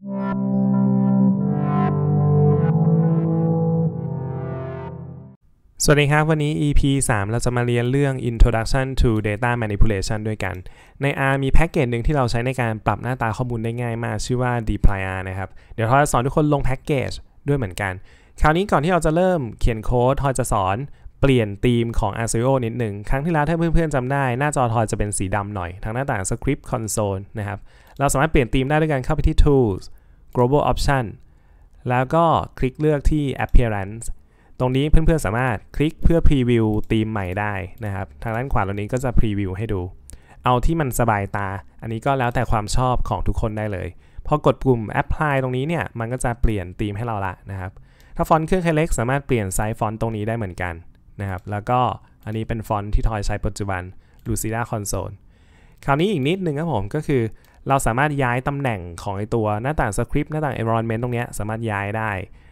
สวัสดีครับ วันนี้ EP 3เราจะมาเรียนเรื่อง Introduction to Data Manipulation ด้วยกัน ใน R มีแพ็กเกจหนึ่งที่เราใช้ในการปรับหน้าตาข้อมูลได้ง่ายมากชื่อว่า dplyr นะครับ เดี๋ยวทอาจะสอนทุกคนลงแพ็กเกจด้วยเหมือนกัน คราวนี้ก่อนที่เราจะเริ่มเขียนโค้ดทอาจะสอนเปลี่ยนธีมของ a r c e o นิดหนึ่ง ครั้งที่แล้วถ้าเพื่อนๆจำได้หน้าจอทอยจะเป็นสีดำหน่อย ทางหน้าต่างสคริปต์คอนโซลนะครับ เราสามารถเปลี่ยนธีมได้ด้วยการเข้าไปที่ Tools Global Option แล้วก็คลิกเลือกที่ Appearance ตรงนี้เพื่อนๆ สามารถคลิกเพื่อ Preview ธีมใหม่ได้นะครับ ทางด้านขวาตรงนี้ก็จะ Preview ให้ดู เอาที่มันสบายตา อันนี้ก็แล้วแต่ความชอบของทุกคนได้เลย พอกดปุ่ม Apply ตรงนี้เนี่ย มันก็จะเปลี่ยนธีมให้เราละนะครับ ถ้าฟอนต์เครื่องเล็ก สามารถเปลี่ยนไซส์ฟอนต์ตรงนี้ได้เหมือนกันนะครับแล้วก็อันนี้เป็นฟอนต์ที่ทอยใช้ปัจจุบัน Lucida Console คราวนี้อีกนิดนึงครับผมก็คือ เราสามารถย้ายตำแหน่งของไอตัวหน้าต่างสคริปต์หน้าต่าง environment ตรงนี้สามารถย้ายได้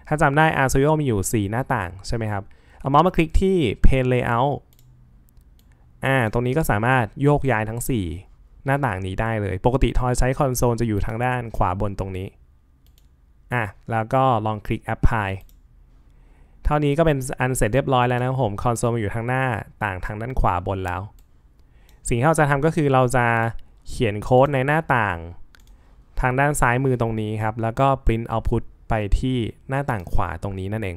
ถ้าจำได้ Arduino มีอยู่ 4 หน้าต่างใช่ไหมครับ เอาเมาส์มาคลิกที่ Pane Layout อ่าตรงนี้ก็สามารถโยกย้ายทั้ง 4 หน้าต่างนี้ได้เลย ปกติทอยใช้คอนโซลจะอยู่ทางด้านขวาบนตรงนี้อ่ะแล้วก็ลองคลิก Apply เท่านี้ก็เป็นอันเสร็จเรียบร้อยแล้วนะครับผมคอนโซลมาอยู่ทางหน้าต่างทางด้านขวาบนแล้ว สิ่งที่เราจะทำก็คือเราจะเขียนโค้ดในหน้าต่าง ทางด้านซ้ายมือตรงนี้ครับ แล้วก็ print output ไปที่หน้าต่างขวาตรงนี้นั่นเอง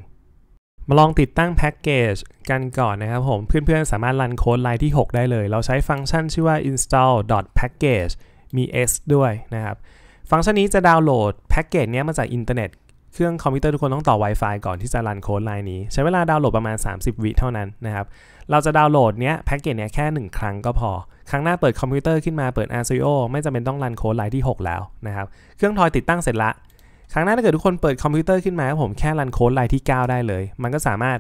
มาลองติดตั้งแพ็กเกจกันก่อนนะครับผม เพื่อนๆ สามารถรันโค้ดไลน์ที่ 6 ได้เลย เราใช้ฟังก์ชันชื่อว่า install package มี s ด้วยนะครับฟังก์ชันนี้จะดาวน์โหลดแพ็กเกจนี้มาจากอินเทอร์เน็ตเครื่อง คอมพิวเตอร์ทุกคนต้องต่อ Wi-Fi ก่อนที่จะ รันโค้ดไลน์นี้ ใช้เวลาดาวน์โหลดประมาณ 30วิเท่านั้นนะครับเราจะดาวน์โหลดเนี้ยแพ็กเกจเนี้ยแค่ 1 ครั้งก็พอครั้งหน้าเปิดคอมพิวเตอร์ขึ้นมาเปิด RCO ไม่จำเป็นต้องรันโค้ดไลน์ที่6 แล้วนะครับเครื่องทอยติดตั้งเสร็จละครั้งหน้าถ้าเกิดทุกคนเปิดคอมพิวเตอร์ขึ้นมาผมแค่รันโค้ดไลน์ที่9 ได้เลย มันก็สามารถ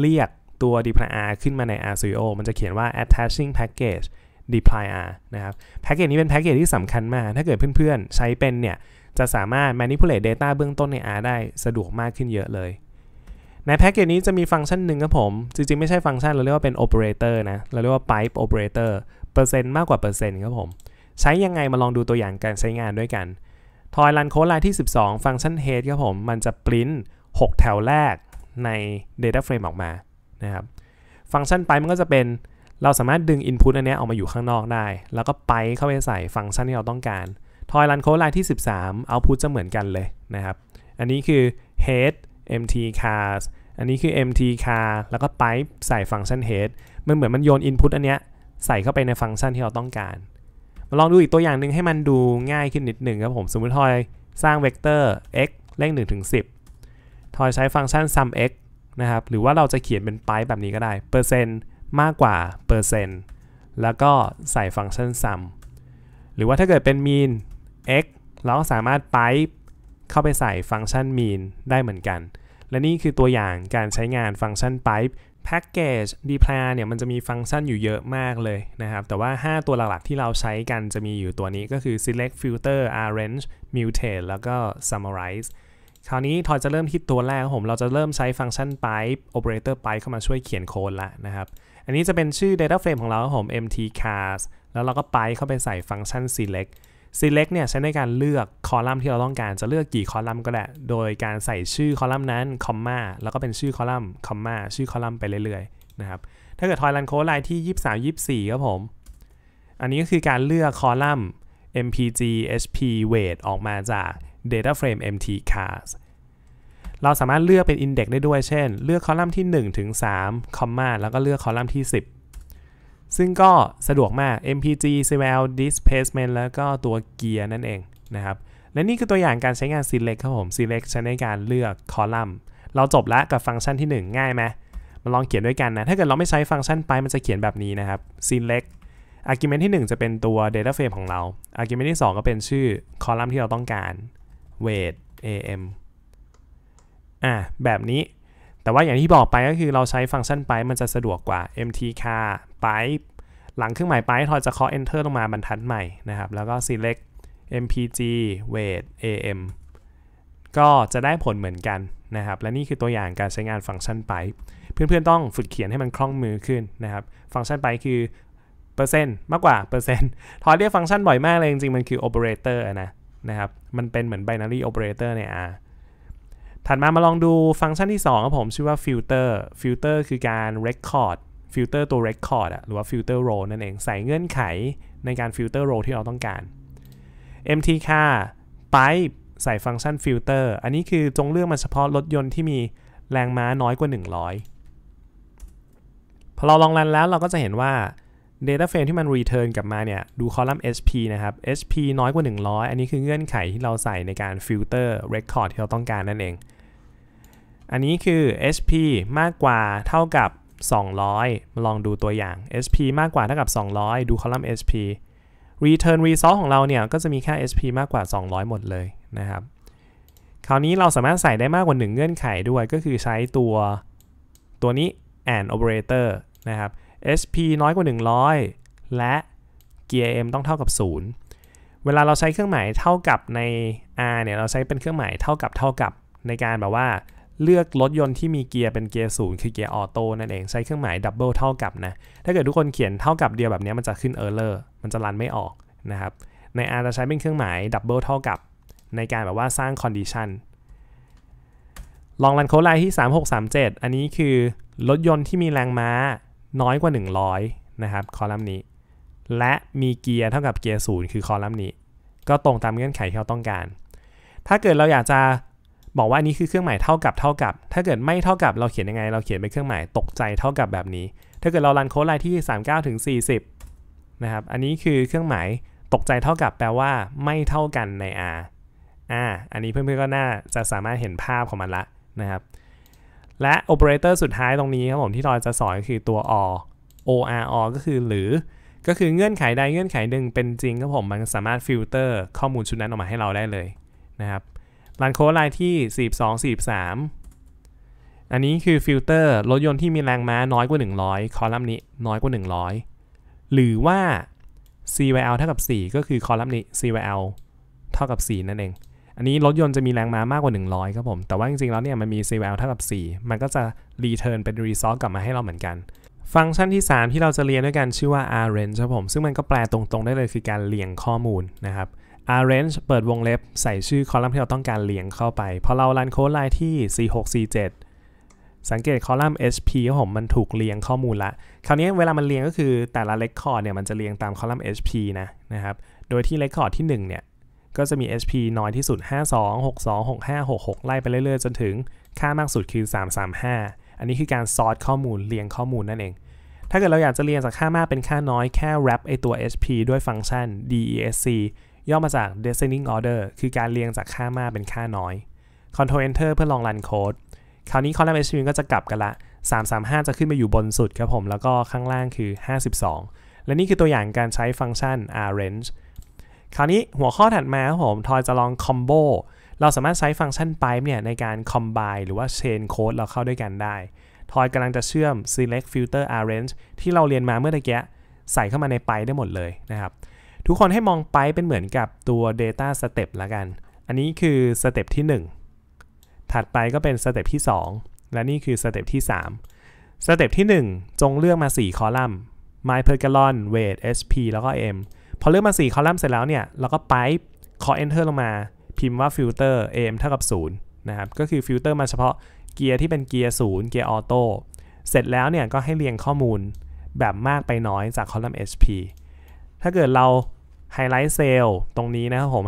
เรียกตัว dplyr ขึ้นมาใน RCO มันจะเขียนว่า attaching package dplyr e นะครับแพ็กเกจนี้เป็นแพ็กเกจที่สำคัญมาก ถ้าเกิดเพื่อน ๆ ใช้เป็นเนี่ยจะสามารถ manipulate data เบื้องต้นใน R ได้สะดวกมากขึ้นเยอะเลย ในแพ็กเกจนี้จะมีฟังก์ชันหนึ่งครับผม จริงๆ ไม่ใช่ฟังก์ชัน เราเรียกว่าเป็น operator นะ เราเรียกว่า pipe operator เปอร์เซ็นต์มากกว่าเปอร์เซ็นต์ครับผม ใช้ยังไงมาลองดูตัวอย่างการใช้งานด้วยกัน ทอยรันโค้ดลายที่ 12 ฟังก์ชัน head ครับผม มันจะปริ้น6แถวแรกใน data frame ออกมา นะครับ ฟังก์ชันไปมันก็จะเป็น เราสามารถดึง Input อันนี้ออกมาอยู่ข้างนอกได้ แล้วก็ไปเข้าไปใส่ฟังก์ชันที่เราต้องการทอยรันโค้ดลายที่ 13เอาพุทจะเหมือนกันเลยนะครับ อันนี้คือ head mt cars อันนี้คือ mt car แล้วก็ pipe ใส่ฟังก์ชัน head มันเหมือนมันโยน input อันเนี้ยใส่เข้าไปในฟังก์ชันที่เราต้องการ มาลองดูอีกตัวอย่างหนึ่งให้มันดูง่ายขึ้นนิดหนึ่งครับผม สมมติทอยสร้างเวกเตอร์ x เลข1ถึง10ทอยใช้ฟังก์ชัน sum x นะครับหรือว่าเราจะเขียนเป็น pipe แบบนี้ก็ได้เปอร์เซ็นต์มากกว่าเปอร์เซ็นต์แล้วก็ใส่ฟังก์ชัน sum หรือว่าถ้าเกิดเป็น mean x เราก็สามารถ pipe เข้าไปใส่ฟังก์ชัน mean ได้เหมือนกัน และนี่คือตัวอย่างการใช้งานฟังก์ชัน pipe package dplyr เนี่ยมันจะมีฟังก์ชันอยู่เยอะมากเลยนะครับ แต่ว่า 5 ตัวหลักๆที่เราใช้กันจะมีอยู่ตัวนี้ก็คือ select filter arrange mutate แล้วก็ summarize คราวนี้ทอยจะเริ่มที่ตัวแรกผม เราจะเริ่มใช้ฟังก์ชัน pipe operator pipe เข้ามาช่วยเขียนโค้ดละนะครับ อันนี้จะเป็นชื่อ data frame ของเราครับผม mtcars แล้วเราก็ pipe เข้าไปใส่ฟังก์ชัน select select เนี่ยใช้ในการเลือกคอลัมน์ที่เราต้องการจะเลือกกี่คอลัมน์ก็ได้โดยการใส่ชื่อคอลัมน์นั้นคอมมาแล้วก็เป็นชื่อคอลัมน์คอมมาชื่อคอลัมน์ไปเรื่อยๆนะครับถ้าเกิดทอยลันโค้ดลายที่ 23 24ครับผม อันนี้ก็คือการเลือกคอลัมน์ mpg hp weight ออกมาจาก data frame mt cars เราสามารถเลือกเป็น index ได้ด้วยเช่นเลือกคอลัมน์ที่1ถึง3คอมมาแล้วก็เลือกคอลัมน์ที่ 10ซึ่งก็สะดวกมาก MPG CVL Displacement แล้วก็ตัวเกียร์นั่นเองนะครับ และนี่คือตัวอย่างการใช้งาน Select ครับผม Select ใช้ในการเลือกคอลัมน์ เราจบแล้วกับฟังก์ชันที่ 1 ง่ายไหม มาลองเขียนด้วยกันนะ ถ้าเกิดเราไม่ใช้ฟังก์ชันไป มันจะเขียนแบบนี้นะครับ Select Argument ที่ 1 จะเป็นตัว Data Frame ของเรา Argument ที่ 2 ก็เป็นชื่อคอลัมน์ที่เราต้องการ Weight AM อ่ะแบบนี้แต่ว่าอย่างที่บอกไปก็คือเราใช้ฟังก์ชันไปมันจะสะดวกกว่า mtcar ไปหลังเครื่องหมายไป ทอยจะเคาะ enter ลงมาบรรทัดใหม่นะครับ แล้วก็ select mpg weight am ก็จะได้ผลเหมือนกันนะครับ และนี่คือตัวอย่างการใช้งานฟังก์ชันไปเพื่อนๆ ต้องฝึกเขียนให้มันคล่องมือขึ้นนะครับ ฟังก์ชันไปคือเปอร์เซ็นต์มากกว่าเปอร์เซ็นต์ ทอยเรียกฟังก์ชันบ่อยมากเลยจริงๆมันคือ operator นะนะครับ มันเป็นเหมือน binary operator ใน R ถัดมามาลองดูฟังก์ชันที่2ครับผมชื่อว่าฟิลเตอร์ ฟิลเตอร์คือการ record ฟิลเตอร์ตัว Record อะหรือว่าฟิลเตอร์โรนั่นเอง ใส่เงื่อนไขในการฟิลเตอร์โรที่เราต้องการ MT ค่า Pipe ใส่ฟังก์ชันฟิลเตอร์ อันนี้คือจงเลือกมาเฉพาะรถยนต์ที่มีแรงม้าน้อยกว่า 100 พอเราลองรันแล้วเราก็จะเห็นว่า Data Frame ที่มัน Return กลับมาเนี่ยดูคอลัมน์ HP นะครับ HP น้อยกว่า 100 อันนี้คือเงื่อนไขที่เราใส่ในการฟิลเตอร์ Record ที่เราต้องการนั่นเองอันนี้คือ s p มากกว่าเท่ากับ 200มาลองดูตัวอย่าง SP มากกว่าเท่ากับ 200 ดูคอลัมน์ SP Return Result ของเราเนี่ยก็จะมีค่า SP มากกว่า 200 หมดเลยนะครับ คราวนี้เราสามารถใส่ได้มากกว่า 1 เงื่อนไขด้วย ก็คือใช้ตัวตัวนี้ and operator นะครับ SP น้อยกว่า 100 และ GAM ต้องเท่ากับ 0 เวลาเราใช้เครื่องหมายเท่ากับใน R เนี่ย เราใช้เป็นเครื่องหมายเท่ากับเท่ากับในการแบบว่าเลือกรถยนต์ที่มีเกียร์เป็นเกียร์ศูนย์คือเกียร์ออโต้นั่นเองใช้เครื่องหมายดับเบิลเท่ากับนะถ้าเกิดทุกคนเขียนเท่ากับเดียวแบบนี้มันจะขึ้นเออร์เลอร์มันจะรันไม่ออกนะครับใน R จะใช้เป็นเครื่องหมายดับเบิลเท่ากับ ในการแบบว่าสร้างคอนดิชันลองรันโค้ดไลน์ที่3637 อันนี้คือรถยนต์ที่มีแรงม้าน้อยกว่า 100 นะครับ คอลัมน์นี้ และมีเกียร์เท่ากับเกียร์ศูนย์คือคอลัมน์นี้ ก็ตรงตามเงื่อนไขที่เราต้องการ ถ้าเกิดเราอยากจะบอกว่านี้คือเครื่องหมายเท่ากับเท่ากับ ถ้าเกิดไม่เท่ากับเราเขียนยังไงเราเขียนเป็นเครื่องหมายตกใจเท่ากับแบบนี้ ถ้าเกิดเรารันโค้ดลายที่ 39 ถึง 40 นะครับอันนี้คือเครื่องหมายตกใจเท่ากับแปลว่าไม่เท่ากันใน R อ่าอันนี้เพื่อนๆก็น่าจะสามารถเห็นภาพของมันละนะครับและโอเปอเรเตอร์สุดท้ายตรงนี้ครับผมที่เราจะสอนคือตัว or or ก็คือหรือ ก็คือเงื่อนไขใดเงื่อนไขหนึ่งเป็นจริงครับผมมันสามารถฟิลเตอร์ข้อมูลชุดนั้นออกมาให้เราได้เลยนะครับรันโค้ดลายที่ 42 43 อันนี้คือฟิลเตอร์รถยนต์ที่มีแรงม้าน้อยกว่า 100 คอลัมน์นี้น้อยกว่า 100 หรือว่า CYL เท่ากับ 4 ก็คือคอลัมน์นี้ CYL เท่ากับ 4 นั่นเอง อันนี้รถยนต์จะมีแรงม้ามากกว่า 100 ครับผม แต่ว่าจริง ๆ แล้วเนี่ยมันมี CYL เท่ากับ 4 มันก็จะรีเทิร์นเป็นรีซอสกลับมาให้เราเหมือนกัน ฟังก์ชันที่ 3 ที่เราจะเรียนด้วยกันชื่อว่า r r a n g e ครับผมซึ่งมันก็แปลตรงๆได้เลยคือการเรียงข้อมูลนะครับ arrange เปิดวงเล็บใส่ชื่อคอลัมน์ที่เราต้องการเรียงเข้าไปพอเรารันโค้ดไลน์ที่ 4647 สังเกตคอลัมน์ HP ของผมมันถูกเรียงข้อมูลละ คราวนี้เวลามันเรียงก็คือ แต่ละเ r คอร์ดเนี่ยมันจะเรียงตามคอลัมน์ HP นะนะครับโดยที่เ r คอร์ดที่1เนี่ยก็จะมี HP น้อยที่สุด 52 62 65 66 ไล่ไปเรื่อย ๆ จนถึงค่ามากสุดคือ 335 อันนี้คือการซอร์ตข้อมูลเรียงข้อมูลนั่นเอง ถ้าเกิดเราอยากจะเรียงจากค่ามากเป็นค่าน้อยแค่ wrap ไอตัว HP ด้วยฟังก์ชัน DESC ย่อมาจาก descending order คือการเรียงจากค่ามากเป็นค่าน้อย control enter เพื่อลองรันโค้ดคราวนี้ column e s t i n g t e ก็จะกลับกันละ 335 จะขึ้นไปอยู่บนสุดครับผม แล้วก็ข้างล่างคือ 52 และนี่คือตัวอย่างการใช้ฟังก์ชัน arrange คราวนี้หัวข้อถัดมาครับผม ทอยจะลอง combo เราสามารถใช้ฟังก์ชัน pipe เนี่ยในการ combine หรือว่า chain code เราเข้าด้วยกันได้ ทอยกำลังจะเชื่อม select filter arrange ที่เราเรียนมาเมื่อตะกี้ใส่เข้ามาในไปได้หมดเลยนะครับทุกคนให้มองไปเป็นเหมือนกับตัว Data Step ละกัน อันนี้คือสเต็ปที่ 1 ถัดไปก็เป็นสเต็ปที่ 2 และนี่คือสเต็ปที่3สเต็ปที่ 1 จงเลือกมา 4 คอลัมน์ my per gallon weight sp แล้วก็ m พอเลือกมา 4 คอลัมน์เสร็จแล้วเนี่ยเราก็ไปขอ enter ลงมา พิมพ์ว่า filter am เท่ากับ0นะครับ ก็คือฟิลเตอร์มาเฉพาะ เกียร์ที่เป็นเกียร์ 0เกียร์ออโต้ เสร็จแล้วเนี่ยก็ให้เรียงข้อมูลแบบมากไปน้อยจากคอลัมน์ sp ถ้าเกิดเราไฮไลท์เซลตรงนี้นะครับผม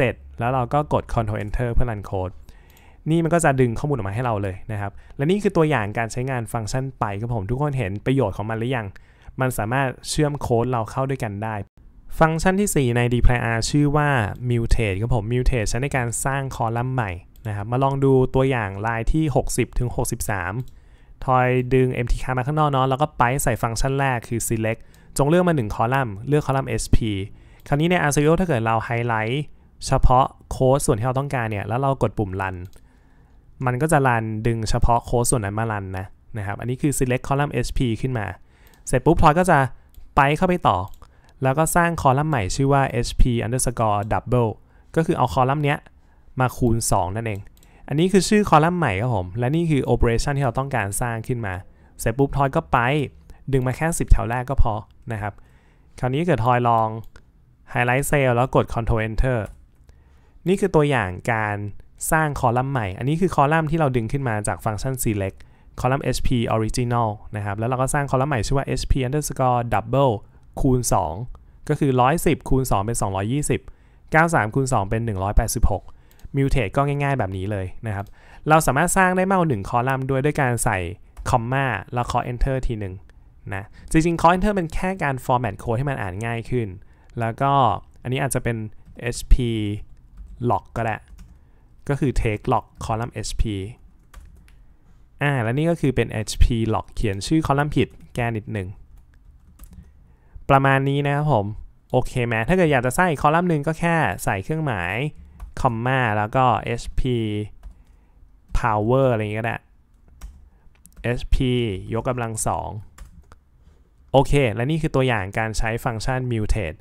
54-57 แล้วเราก็กด Control Enter เพื่อรันโค้ด นี่มันก็จะดึงข้อมูลออกมาให้เราเลยนะครับ และนี่คือตัวอย่างการใช้งานฟังก์ชันไปครับผม ทุกคนเห็นประโยชน์ของมันหรือยัง มันสามารถเชื่อมโค้ดเราเข้าด้วยกันได้ ฟังก์ชันที่ 4 ใน dplyr ชื่อว่า mutate ครับผม mutate ใช้ในการสร้างคอลัมน์ใหม่นะครับ มาลองดูตัวอย่างลายที่ 60ถึง63ทอยดึง mt k มาข้างนอกเนาะ แล้วก็ไปใส่ฟังก์ชันแรกคือ select จงเลือกมา1คอลัมน์ เลือกคอลัมน์ SP คราวนี้ใน RSVO ถ้าเกิดเราไฮไลท์เฉพาะโค้ดส่วนที่เราต้องการเนี่ย แล้วเรากดปุ่มรัน มันก็จะรันดึงเฉพาะโค้ดส่วนนั้นมารันนะนะครับ อันนี้คือ select column s p ขึ้นมา เสร็จปุ๊บพลอยก็จะไปเข้าไปต่อ แล้วก็สร้างคอลัมน์ใหม่ชื่อว่า HP underscore double ก็คือเอาคอลัมน์เนี้ยมาคูณ 2 นั่นเอง อันนี้คือชื่อคอลัมน์ใหม่ครับผม และนี่คือ operation ที่เราต้องการสร้างขึ้นมา เสร็จปุ๊บพลอยก็ไปดึงมาแค่ 10 แถวแรกก็พอนะครับ คราวนี้เกิดทอยลองไฮไลท์เซลแล้วกด Ctrl Enter นี่คือตัวอย่างการสร้างคอลัมน์ใหม่ อันนี้คือคอลัมน์ที่เราดึงขึ้นมาจากฟังก์ชัน select คอลัมน์ hp original นะครับ แล้วเราก็สร้างคอลัมน์ใหม่ชื่อว่า hp underscore double คูณ 2 ก็คือ 110 คูณ 2 เป็น 220 93 คูณ 2 เป็น 186 mutate ก็ง่าย ๆ แบบนี้เลยนะครับ เราสามารถสร้างได้มากกว่า1คอลัมน์ด้วยด้วยการใส่คอมมาแล้วคอ enter ทีหนึ่งนะจริงๆ c l e n t e r เป็นแค่การ format code ให้มันอ่านง่ายขึ้น แล้วก็อันนี้อาจจะเป็น hp log ก็ได้ ก็คือ take log column hp อ่า และนี่ก็คือเป็น hp log เขียนชื่อคอลัมน์ผิดแก้นิดหนึ่ง ประมาณนี้นะครับผม โอเคไหม ถ้าเกิดอยากจะใส่คอลัมน์หนึ่งก็แค่ใส่เครื่องหมายคอมมาแล้วก็ hp power อะไรอย่างเงี้ยก็ได้ hp ยกกำลังสองโอเค และนี่คือตัวอย่างการใช้ฟังก์ชัน mutate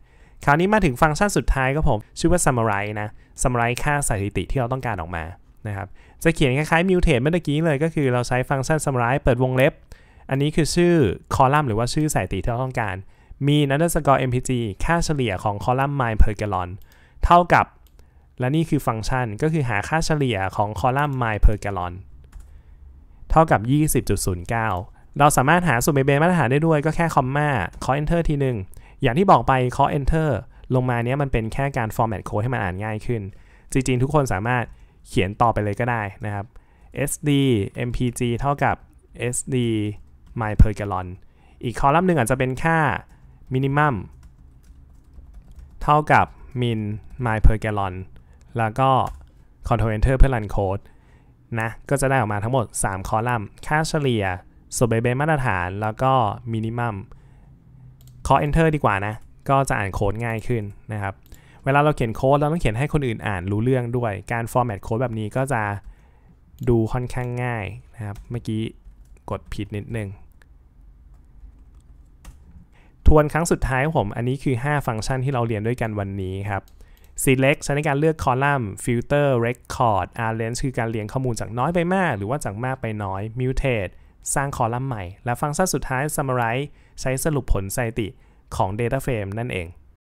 คราวนี้มาถึงฟังก์ชันสุดท้ายก็ผม ชื่อว่า summarize นะ summarize ค่าสถิติที่เราต้องการออกมา นะครับ จะเขียนคล้ายๆ mutate เมื่อกี้เลย ก็คือเราใช้ฟังก์ชัน summarize เปิดวงเล็บ อันนี้คือชื่อคอลัมน์หรือว่าชื่อสถิติที่เราต้องการ มี underscore mpg ค่าเฉลี่ยของคอลัมน์ mile per gallon เท่ากับ และนี่คือฟังก์ชันก็คือหาค่าเฉลี่ยของคอลัมน์ mile per gallon เท่ากับ 20.09เราสามารถหาสูตรเบเบมาตรฐานได้ด้วยก็แค่คอมมา c เอน enter ทีหนึ่งอย่างที่บอกไป c เอน enter ลงมาเนี้ยมันเป็นแค่การ format code ให้มันอ่านง่ายขึ้น จริง ๆ ทุกคนสามารถเขียนต่อไปเลยก็ได้นะครับ sd mpg เท่ากับ sd m y per gallon อีกคอลัมน์หนึ่งอาจจะเป็นค่า minimum เท่ากับ min m y per gallon แล้วก็ control enter เพื่อ run code นะก็จะได้ออกมาทั้งหมด 3 คอลัมน์ค่าเฉลี่ยส่วนเบเบมาตรฐานแล้วก็มินิมัมเอ enter ดีกว่านะ ก็จะอ่านโค้ดง่ายขึ้นนะครับ เวลาเราเขียนโค้ดเราต้องเขียนให้คนอื่นอ่านรู้เรื่องด้วย การ format โค้ดแบบนี้ก็จะดูค่อนข้างง่ายนะครับ เมื่อกี้กดผิดนิดนึง ทวนครั้งสุดท้ายของผม อันนี้คือ 5 ฟังก์ชันที่เราเรียนด้วยกันวันนี้ครับ select ใช้ในการเลือกคอลัมน์ filter record arrange คือการเรียงข้อมูลจากน้อยไปมาก หรือว่าจากมากไปน้อย mutate สร้างคอลัมน์ใหม่ และฟังก์ชันสุดท้าย summarize ใช้สรุปผลสถิติของ Data Frame นั่นเอง